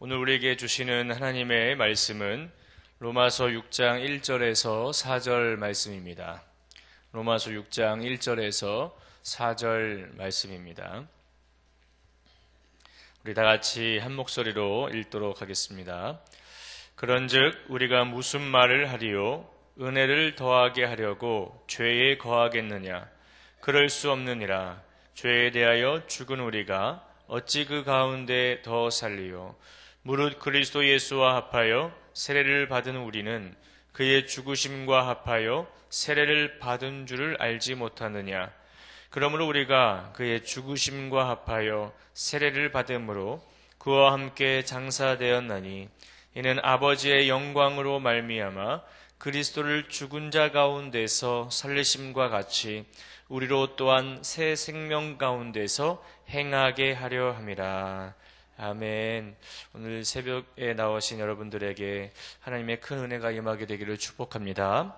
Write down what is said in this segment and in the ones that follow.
오늘 우리에게 주시는 하나님의 말씀은 로마서 6장 1절에서 4절 말씀입니다. 로마서 6장 1절에서 4절 말씀입니다. 우리 다 같이 한 목소리로 읽도록 하겠습니다. 그런즉 우리가 무슨 말을 하리요 은혜를 더하게 하려고 죄에 거하겠느냐 그럴 수 없느니라 죄에 대하여 죽은 우리가 어찌 그 가운데 더 살리요 무릇 그리스도 예수와 합하여 세례를 받은 우리는 그의 죽으심과 합하여 세례를 받은 줄을 알지 못하느냐. 그러므로 우리가 그의 죽으심과 합하여 세례를 받음으로 그와 함께 장사되었나니 이는 아버지의 영광으로 말미암아 그리스도를 죽은 자 가운데서 살리심과 같이 우리로 또한 새 생명 가운데서 행하게 하려 함이라. 아멘. 오늘 새벽에 나오신 여러분들에게 하나님의 큰 은혜가 임하게 되기를 축복합니다.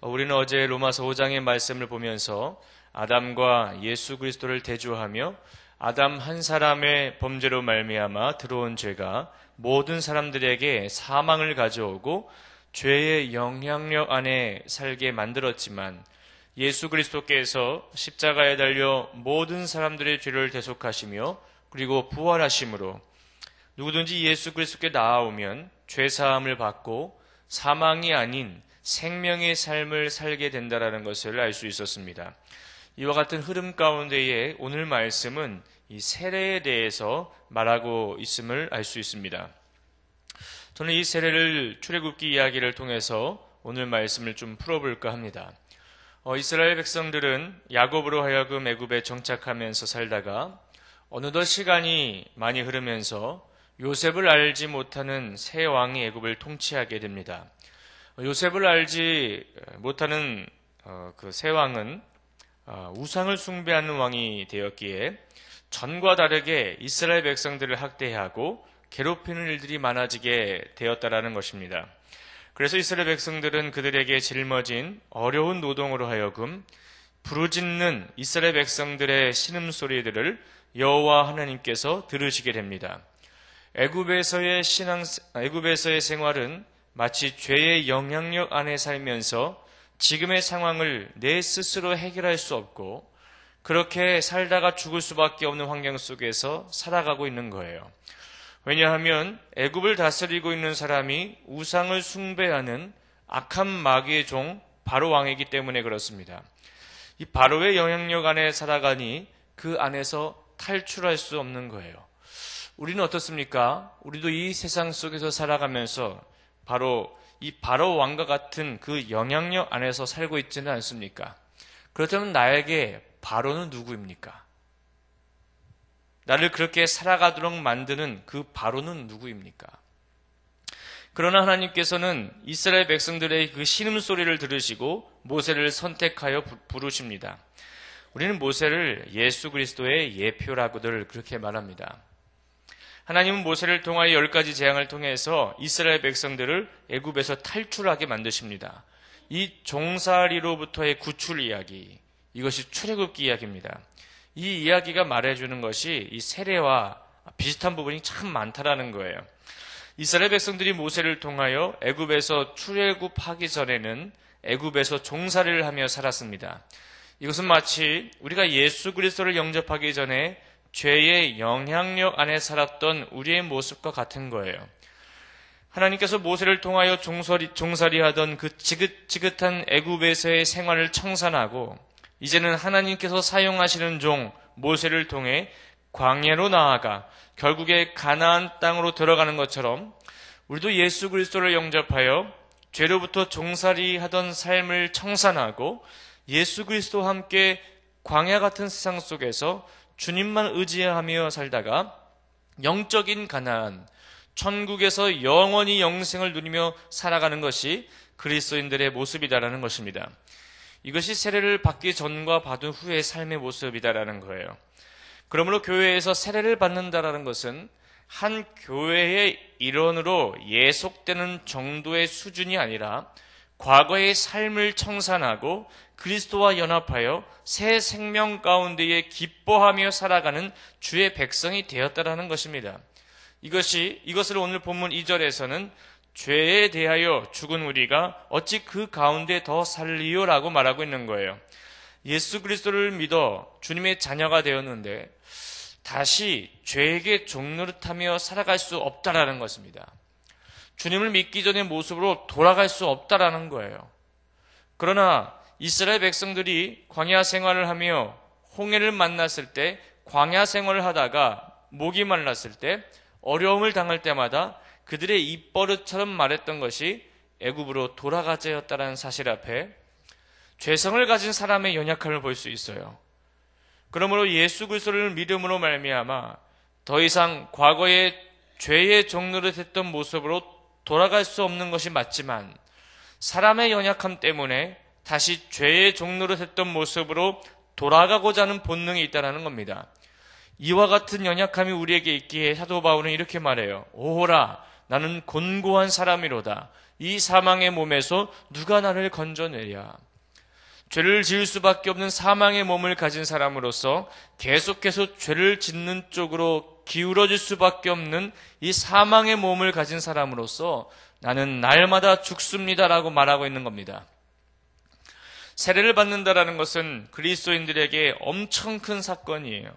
어, 우리는 어제 로마서 5장의 말씀을 보면서 아담과 예수 그리스도를 대조하며 아담 한 사람의 범죄로 말미암아 들어온 죄가 모든 사람들에게 사망을 가져오고 죄의 영향력 안에 살게 만들었지만 예수 그리스도께서 십자가에 달려 모든 사람들의 죄를 대속하시며 그리고 부활하심으로 누구든지 예수 그리스도께 나아오면 죄 사함을 받고 사망이 아닌 생명의 삶을 살게 된다라는 것을 알 수 있었습니다. 이와 같은 흐름 가운데에 오늘 말씀은 이 세례에 대해서 말하고 있음을 알 수 있습니다. 저는 이 세례를 출애굽기 이야기를 통해서 오늘 말씀을 좀 풀어볼까 합니다. 어, 이스라엘 백성들은 야곱으로 하여금 애굽에 정착하면서 살다가 어느덧 시간이 많이 흐르면서 요셉을 알지 못하는 새 왕이 애굽을 통치하게 됩니다. 요셉을 알지 못하는 어, 그새 왕은 어, 우상을 숭배하는 왕이 되었기에 전과 다르게 이스라엘 백성들을 학대하고 괴롭히는 일들이 많아지게 되었다라는 것입니다. 그래서 이스라엘 백성들은 그들에게 짊어진 어려운 노동으로 하여금 부르짖는 이스라엘 백성들의 신음소리들을 여호와 하나님께서 들으시게 됩니다. 애굽에서의 신앙 애굽에서의 생활은 마치 죄의 영향력 안에 살면서 지금의 상황을 내 스스로 해결할 수 없고 그렇게 살다가 죽을 수밖에 없는 환경 속에서 살아가고 있는 거예요. 왜냐하면 애굽을 다스리고 있는 사람이 우상을 숭배하는 악한 마귀의 종 바로 왕이기 때문에 그렇습니다. 이 바로의 영향력 안에 살아가니 그 안에서 탈출할 수 없는 거예요. 우리는 어떻습니까? 우리도 이 세상 속에서 살아가면서 바로 이 바로 왕과 같은 그 영향력 안에서 살고 있지는 않습니까? 그렇다면 나에게 바로는 누구입니까? 나를 그렇게 살아가도록 만드는 그 바로는 누구입니까? 그러나 하나님께서는 이스라엘 백성들의 그 신음소리를 들으시고 모세를 선택하여 부르십니다. 우리는 모세를 예수 그리스도의 예표라고들 그렇게 말합니다. 하나님은 모세를 통하여 열 가지 재앙을 통해서 이스라엘 백성들을 애굽에서 탈출하게 만드십니다. 이 종살이로부터의 구출 이야기, 이것이 출애굽기 이야기입니다. 이 이야기가 말해주는 것이 이 세례와 비슷한 부분이 참 많다라는 거예요. 이스라엘 백성들이 모세를 통하여 애굽에서 출애굽하기 전에는 애굽에서 종살이를 하며 살았습니다. 이것은 마치 우리가 예수 그리스도를 영접하기 전에 죄의 영향력 안에 살았던 우리의 모습과 같은 거예요. 하나님께서 모세를 통하여 종살이, 종살이하던 그 지긋지긋한 애굽에서의 생활을 청산하고 이제는 하나님께서 사용하시는 종 모세를 통해 광야로 나아가 결국에 가나안 땅으로 들어가는 것처럼 우리도 예수 그리스도를 영접하여 죄로부터 종살이하던 삶을 청산하고 예수 그리스도와 함께 광야 같은 세상 속에서 주님만 의지하며 살다가 영적인 가난, 천국에서 영원히 영생을 누리며 살아가는 것이 그리스도인들의 모습이다라는 것입니다. 이것이 세례를 받기 전과 받은 후의 삶의 모습이다라는 거예요. 그러므로 교회에서 세례를 받는다라는 것은 한 교회의 일원으로 예속되는 정도의 수준이 아니라 과거의 삶을 청산하고 그리스도와 연합하여 새 생명 가운데에 기뻐하며 살아가는 주의 백성이 되었다라는 것입니다. 이것이 이것을 오늘 본문 2절에서는 죄에 대하여 죽은 우리가 어찌 그 가운데 더 살리요라고 말하고 있는 거예요. 예수 그리스도를 믿어 주님의 자녀가 되었는데 다시 죄에게 종노릇하며 살아갈 수 없다라는 것입니다. 주님을 믿기 전의 모습으로 돌아갈 수 없다라는 거예요. 그러나 이스라엘 백성들이 광야 생활을 하며 홍해를 만났을 때 광야 생활을 하다가 목이 말랐을 때 어려움을 당할 때마다 그들의 입버릇처럼 말했던 것이 애굽으로 돌아가자였다라는 사실 앞에 죄성을 가진 사람의 연약함을 볼 수 있어요. 그러므로 예수 그리스도를 믿음으로 말미암아 더 이상 과거의 죄의 종로를 했던 모습으로 돌아갈 수 없는 것이 맞지만 사람의 연약함 때문에 다시 죄의 종로를 했던 모습으로 돌아가고자 하는 본능이 있다는 겁니다. 이와 같은 연약함이 우리에게 있기에 사도 바울은 이렇게 말해요. 오호라, 나는 곤고한 사람이로다. 이 사망의 몸에서 누가 나를 건져내랴. 죄를 지을 수밖에 없는 사망의 몸을 가진 사람으로서 계속해서 죄를 짓는 쪽으로 기울어질 수밖에 없는 이 사망의 몸을 가진 사람으로서 나는 날마다 죽습니다라고 말하고 있는 겁니다. 세례를 받는다라는 것은 그리스도인들에게 엄청 큰 사건이에요.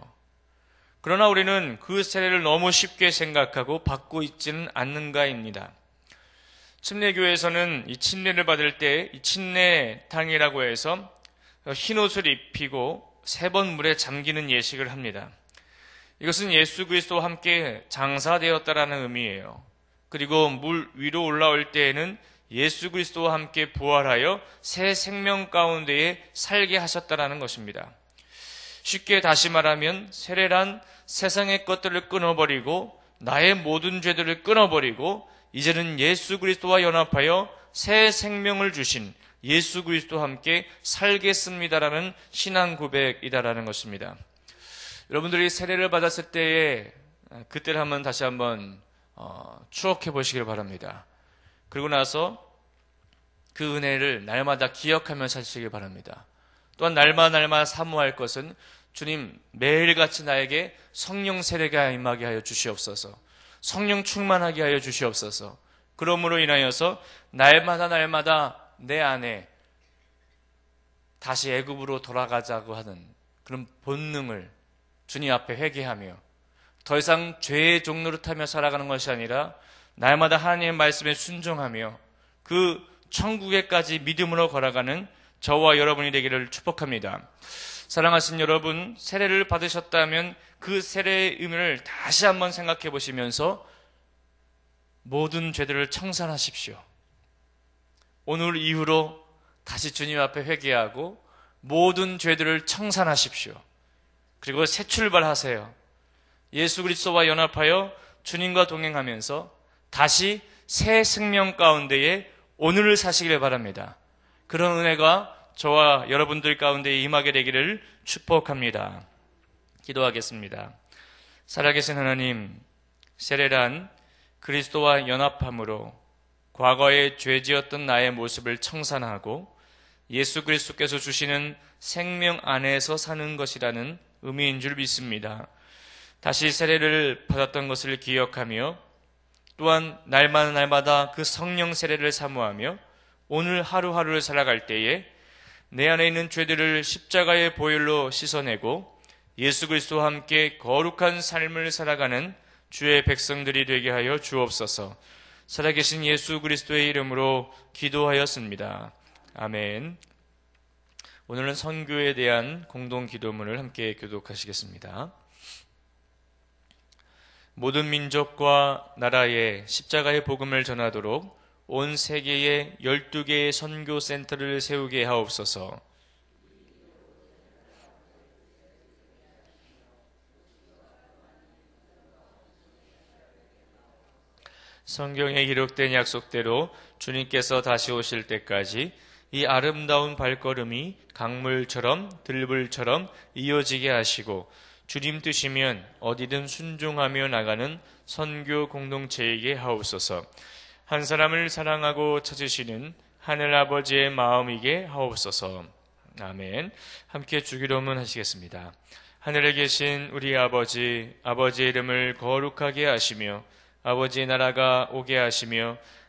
그러나 우리는 그 세례를 너무 쉽게 생각하고 받고 있지는 않는가입니다. 침례교회에서는 이 침례를 받을 때 이 침례탕이라고 해서 흰 옷을 입히고 세 번 물에 잠기는 예식을 합니다. 이것은 예수 그리스도와 함께 장사되었다라는 의미예요. 그리고 물 위로 올라올 때에는 예수 그리스도와 함께 부활하여 새 생명 가운데에 살게 하셨다라는 것입니다. 쉽게 다시 말하면 세례란 세상의 것들을 끊어버리고 나의 모든 죄들을 끊어버리고 이제는 예수 그리스도와 연합하여 새 생명을 주신 예수 그리스도와 함께 살겠습니다라는 신앙 고백이다라는 것입니다. 여러분들이 세례를 받았을 때에 그때를 한번 다시 한번 어, 추억해 보시길 바랍니다. 그리고 나서 그 은혜를 날마다 기억하며 사시길 바랍니다. 또한 날마다 날마다 사모할 것은 주님 매일같이 나에게 성령 세례가 임하게 하여 주시옵소서. 성령 충만하게 하여 주시옵소서. 그러므로 인하여서 날마다 날마다 내 안에 다시 애굽으로 돌아가자고 하는 그런 본능을 주님 앞에 회개하며 더 이상 죄의 종로를 타며 살아가는 것이 아니라 날마다 하나님의 말씀에 순종하며 그 천국에까지 믿음으로 걸어가는 저와 여러분이 되기를 축복합니다. 사랑하신 여러분, 세례를 받으셨다면 그 세례의 의미를 다시 한번 생각해 보시면서 모든 죄들을 청산하십시오. 오늘 이후로 다시 주님 앞에 회개하고 모든 죄들을 청산하십시오. 그리고 새 출발하세요. 예수 그리스도와 연합하여 주님과 동행하면서 다시 새 생명 가운데에 오늘을 사시길 바랍니다. 그런 은혜가 저와 여러분들 가운데 임하게 되기를 축복합니다. 기도하겠습니다. 살아계신 하나님, 세례란 그리스도와 연합함으로 과거에 죄지었던 나의 모습을 청산하고 예수 그리스도께서 주시는 생명 안에서 사는 것이라는 의미인 줄 믿습니다. 다시 세례를 받았던 것을 기억하며 또한 날마다 날마다 그 성령 세례를 사모하며 오늘 하루하루를 살아갈 때에 내 안에 있는 죄들을 십자가의 보혈로 씻어내고 예수 그리스도와 함께 거룩한 삶을 살아가는 주의 백성들이 되게 하여 주옵소서. 살아계신 예수 그리스도의 이름으로 기도하였습니다. 아멘. 오늘은 선교에 대한 공동 기도문을 함께 교독하시겠습니다. 모든 민족과 나라에 십자가의 복음을 전하도록 온 세계에 12개의 선교 센터를 세우게 하옵소서. 성경에 기록된 약속대로 주님께서 다시 오실 때까지 이 아름다운 발걸음이 강물처럼 들불처럼 이어지게 하시고 주님 뜻이면 어디든 순종하며 나가는 선교 공동체에게 하옵소서. 한 사람을 사랑하고 찾으시는 하늘 아버지의 마음이게 하옵소서. 아멘. 함께 주기로문 하시겠습니다. 하늘에 계신 우리 아버지, 아버지의 이름을 거룩하게 하시며 아버지의 나라가 오게 하시며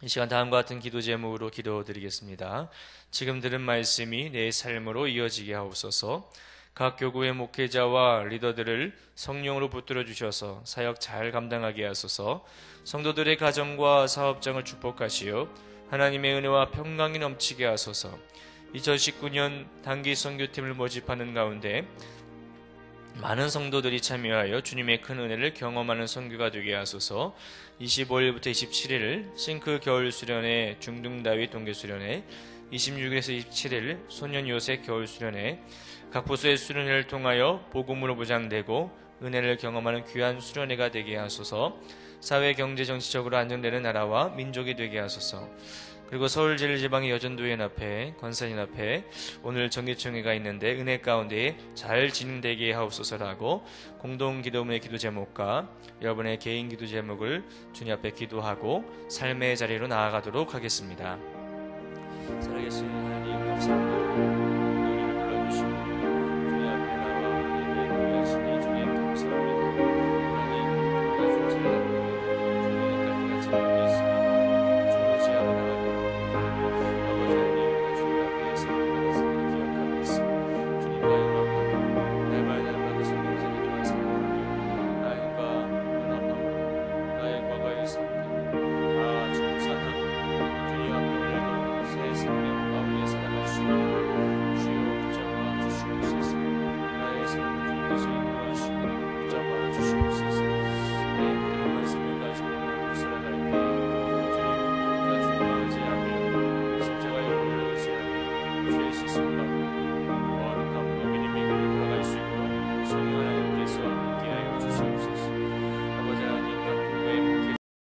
이 시간 다음과 같은 기도 제목으로 기도드리겠습니다. 지금 들은 말씀이 내 삶으로 이어지게 하옵소서. 각 교구의 목회자와 리더들을 성령으로 붙들어 주셔서 사역 잘 감당하게 하소서. 성도들의 가정과 사업장을 축복하시어 하나님의 은혜와 평강이 넘치게 하소서. 2019년 단기 선교팀을 모집하는 가운데 많은 성도들이 참여하여 주님의 큰 은혜를 경험하는 선교가 되게 하소서 25일부터 27일 싱크 겨울 수련회 중등다위 동계 수련회 26일에서 27일 소년 요셉 겨울 수련회 각 부서의 수련회를 통하여 복음으로 보장되고 은혜를 경험하는 귀한 수련회가 되게 하소서 사회 경제 정치적으로 안정되는 나라와 민족이 되게 하소서 그리고 서울제일지방의 여전도인 앞에 권사님 앞에 오늘 정기총회가 있는데 은혜 가운데 잘 진행되게 하옵소서라고 공동 기도문의 기도 제목과 여러분의 개인 기도 제목을 주님 앞에 기도하고 삶의 자리로 나아가도록 하겠습니다. 살아계신 하나님 감사합니다.